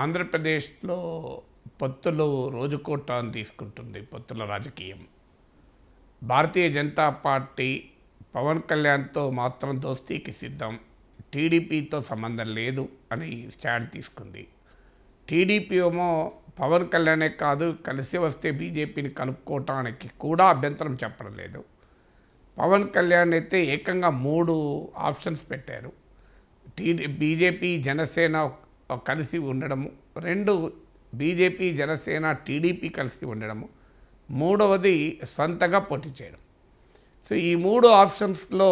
ఆంధ్రప్రదేశ్లో పొత్తులు రోజుకోటాన్ని తీసుకుంటుంది పొత్తుల రాజకీయం భారతీయ జనతా పార్టీ పవన్ కళ్యాణ్తో మాత్రం దోస్తీకి సిద్ధం టీడీపీతో సంబంధం లేదు అని స్టాండ్ తీసుకుంది టీడీపీ ఏమో పవన్ కళ్యాణే కాదు కలిసి వస్తే బీజేపీని కనుక్కోవటానికి కూడా అభ్యంతరం చెప్పడం లేదు పవన్ కళ్యాణ్ అయితే ఏకంగా మూడు ఆప్షన్స్ పెట్టారు టీ బీజేపీ జనసేన కలిసి ఉండడము రెండు బీజేపీ జనసేన టీడీపీ కలిసి ఉండడము మూడవది సొంతగా పోటీ చేయడం సో ఈ మూడు ఆప్షన్స్లో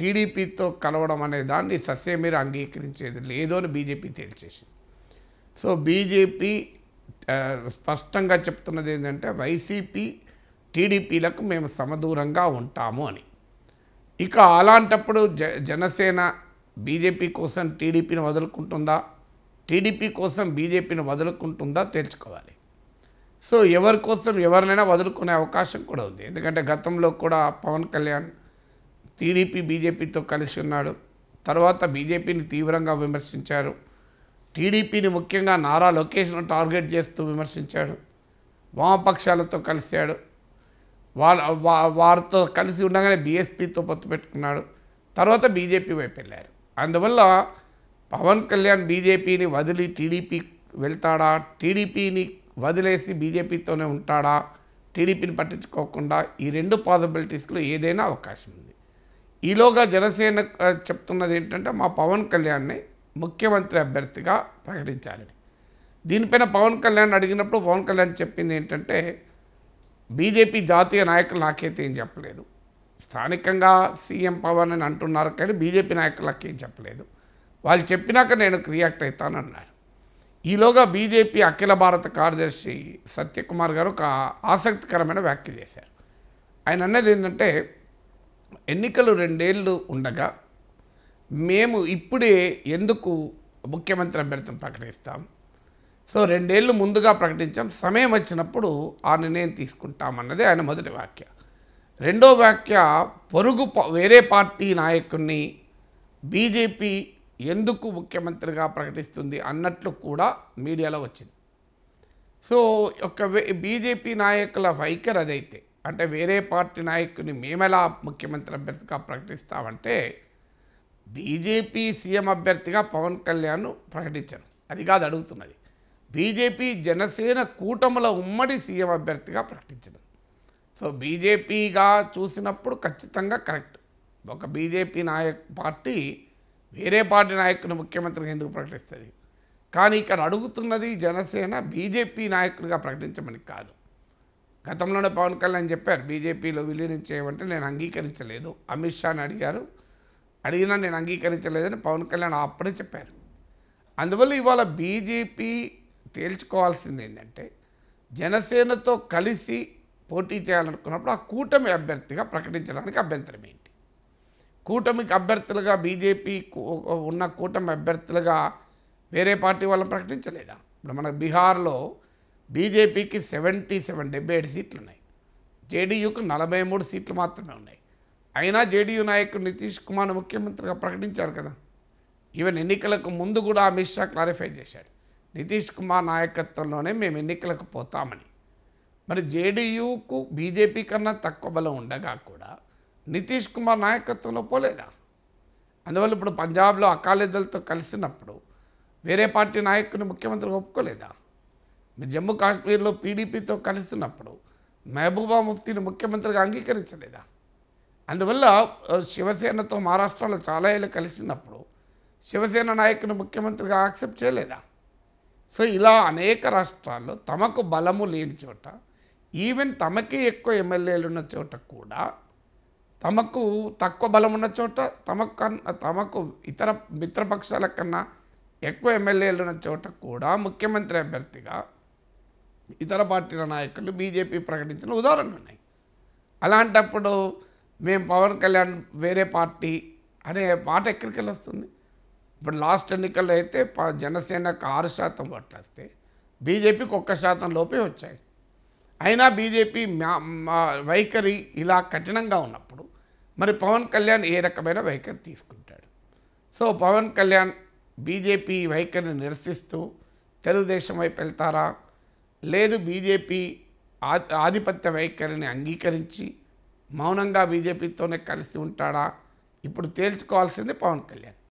టీడీపీతో కలవడం అనే దాన్ని మీరు అంగీకరించేది లేదు అని బీజేపీ తేల్చేసింది సో బీజేపీ స్పష్టంగా చెప్తున్నది ఏంటంటే వైసీపీ టీడీపీలకు మేము సమదూరంగా ఉంటాము అని ఇక అలాంటప్పుడు జనసేన బీజేపీ కోసం టీడీపీని వదులుకుంటుందా టీడీపీ కోసం బీజేపీని వదులుకుంటుందా తెలుసుకోవాలి సో ఎవరి కోసం ఎవరినైనా వదులుకునే అవకాశం కూడా ఉంది ఎందుకంటే గతంలో కూడా పవన్ కళ్యాణ్ టీడీపీ బీజేపీతో కలిసి ఉన్నాడు తర్వాత బీజేపీని తీవ్రంగా విమర్శించారు టీడీపీని ముఖ్యంగా నారా లొకేషన్ టార్గెట్ చేస్తూ విమర్శించాడు వామపక్షాలతో కలిశాడు వాళ్ళ వారితో కలిసి ఉండగానే బీఎస్పీతో పొత్తు పెట్టుకున్నాడు తర్వాత బీజేపీ వైపు వెళ్ళారు అందువల్ల పవన్ కళ్యాణ్ బీజేపీని వదిలి టీడీపీ వెళ్తాడా టీడీపీని వదిలేసి బీజేపీతోనే ఉంటాడా టీడీపీని పట్టించుకోకుండా ఈ రెండు పాసిబిలిటీస్లో ఏదైనా అవకాశం ఉంది ఈలోగా జనసేన చెప్తున్నది ఏంటంటే మా పవన్ కళ్యాణ్ని ముఖ్యమంత్రి అభ్యర్థిగా ప్రకటించాలని దీనిపైన పవన్ కళ్యాణ్ అడిగినప్పుడు పవన్ కళ్యాణ్ చెప్పింది ఏంటంటే బీజేపీ జాతీయ నాయకులు నాకైతే ఏం చెప్పలేదు స్థానికంగా సీఎం పవన్ అని అంటున్నారు కానీ బీజేపీ నాయకులకి ఏం చెప్పలేదు వాళ్ళు చెప్పినాక నేను రియాక్ట్ అవుతానన్నారు ఈలోగా బీజేపీ అఖిల భారత కార్యదర్శి సత్యకుమార్ గారు ఒక ఆసక్తికరమైన వ్యాఖ్య చేశారు ఆయన అన్నది ఏంటంటే ఎన్నికలు రెండేళ్ళు ఉండగా మేము ఇప్పుడే ఎందుకు ముఖ్యమంత్రి అభ్యర్థం ప్రకటిస్తాం సో రెండేళ్ళు ముందుగా ప్రకటించాం సమయం వచ్చినప్పుడు ఆ నిర్ణయం తీసుకుంటామన్నది ఆయన మొదటి వాక్య రెండో వాక్య పొరుగు వేరే పార్టీ నాయకుడిని బీజేపీ ఎందుకు ముఖ్యమంత్రిగా ప్రకటిస్తుంది అన్నట్లు కూడా మీడియాలో వచ్చింది సో ఒక బీజేపీ నాయకుల వైఖరి అదైతే అంటే వేరే పార్టీ నాయకుని మేమెలా ముఖ్యమంత్రి అభ్యర్థిగా ప్రకటిస్తామంటే బీజేపీ సీఎం అభ్యర్థిగా పవన్ కళ్యాణ్ ప్రకటించారు అది కాదు అడుగుతున్నది బీజేపీ జనసేన కూటముల ఉమ్మడి సీఎం అభ్యర్థిగా ప్రకటించడం సో బీజేపీగా చూసినప్పుడు ఖచ్చితంగా కరెక్ట్ ఒక బీజేపీ నాయక్ పార్టీ వేరే పార్టీ నాయకుని ముఖ్యమంత్రిగా ఎందుకు ప్రకటిస్తుంది కానీ ఇక్కడ అడుగుతున్నది జనసేన బీజేపీ నాయకుడిగా ప్రకటించమని కాదు గతంలోనే పవన్ కళ్యాణ్ చెప్పారు బీజేపీలో విలీనం చేయమంటే నేను అంగీకరించలేదు అమిత్ షాని అడిగారు అడిగినా నేను అంగీకరించలేదని పవన్ కళ్యాణ్ అప్పుడే చెప్పారు అందువల్ల ఇవాళ బీజేపీ తేల్చుకోవాల్సింది ఏంటంటే జనసేనతో కలిసి పోటీ చేయాలనుకున్నప్పుడు ఆ కూటమి అభ్యర్థిగా ప్రకటించడానికి అభ్యంతరం ఏంటి కూటమికి అభ్యర్థులుగా బీజేపీ ఉన్న కూటమి అభ్యర్థులుగా వేరే పార్టీ వాళ్ళని ప్రకటించలేదా ఇప్పుడు మన బీహార్లో బీజేపీకి సెవెంటీ సెవెన్ డెబ్బై ఏడు సీట్లు ఉన్నాయి జేడీయూకు నలభై మూడు సీట్లు మాత్రమే ఉన్నాయి అయినా జేడీయూ నాయకుడు నితీష్ కుమార్ ముఖ్యమంత్రిగా ప్రకటించారు కదా ఈవెన్ ఎన్నికలకు ముందు కూడా అమిత్ షా క్లారిఫై చేశాడు నితీష్ కుమార్ నాయకత్వంలోనే మేము ఎన్నికలకు పోతామని మరి జేడీయూకు బీజేపీ కన్నా తక్కువ బలం ఉండగా కూడా నితీష్ కుమార్ నాయకత్వంలో పోలేదా అందువల్ల ఇప్పుడు పంజాబ్లో అకాలీదలతో కలిసినప్పుడు వేరే పార్టీ నాయకుని ముఖ్యమంత్రి ఒప్పుకోలేదా మీరు జమ్మూ కాశ్మీర్లో పీడీపీతో కలిసినప్పుడు మహబూబా ముఫ్తీని ముఖ్యమంత్రిగా అంగీకరించలేదా అందువల్ల శివసేనతో మహారాష్ట్రలో చాలా ఏళ్ళు కలిసినప్పుడు శివసేన నాయకుని ముఖ్యమంత్రిగా యాక్సెప్ట్ చేయలేదా సో ఇలా అనేక రాష్ట్రాల్లో తమకు బలము లేని చోట ఈవెన్ తమకే ఎక్కువ ఎమ్మెల్యేలు ఉన్న చోట కూడా తమకు తక్కువ బలం ఉన్న చోట తమకు కన్నా తమకు ఇతర మిత్రపక్షాల కన్నా ఎక్కువ ఎమ్మెల్యేలు ఉన్న చోట కూడా ముఖ్యమంత్రి అభ్యర్థిగా ఇతర పార్టీల నాయకులు బీజేపీ ప్రకటించిన ఉదాహరణలు ఉన్నాయి అలాంటప్పుడు మేము పవన్ కళ్యాణ్ వేరే పార్టీ అనే మాట ఎక్కడికి వస్తుంది ఇప్పుడు లాస్ట్ ఎన్నికల్లో అయితే జనసేనకు ఆరు శాతం ఓట్లు వస్తే బీజేపీకి ఒక్క శాతం లోపే వచ్చాయి అయినా బీజేపీ వైఖరి ఇలా కఠినంగా ఉన్నప్పుడు మరి పవన్ కళ్యాణ్ ఏ రకమైన వైఖరి తీసుకుంటాడు సో పవన్ కళ్యాణ్ బీజేపీ వైఖరిని నిరసిస్తూ తెలుగుదేశం వైపు వెళ్తారా లేదు బీజేపీ ఆధిపత్య వైఖరిని అంగీకరించి మౌనంగా బీజేపీతోనే కలిసి ఉంటాడా ఇప్పుడు తేల్చుకోవాల్సింది పవన్ కళ్యాణ్